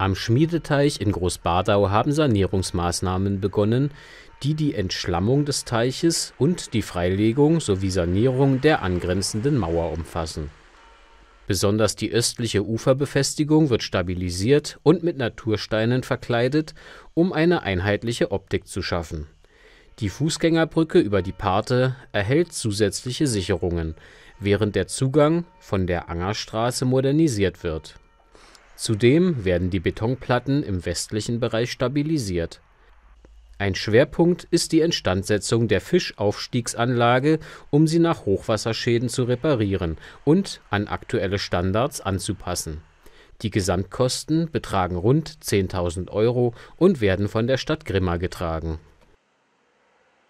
Am Schmiedeteich in Großbadau haben Sanierungsmaßnahmen begonnen, die die Entschlammung des Teiches und die Freilegung sowie Sanierung der angrenzenden Mauer umfassen. Besonders die östliche Uferbefestigung wird stabilisiert und mit Natursteinen verkleidet, um eine einheitliche Optik zu schaffen. Die Fußgängerbrücke über die Parte erhält zusätzliche Sicherungen, während der Zugang von der Angerstraße modernisiert wird Zudem werden die Betonplatten im westlichen Bereich stabilisiert. Ein Schwerpunkt ist die Instandsetzung der Fischaufstiegsanlage, um sie nach Hochwasserschäden zu reparieren und an aktuelle Standards anzupassen. Die Gesamtkosten betragen rund 10.000 Euro und werden von der Stadt Grimma getragen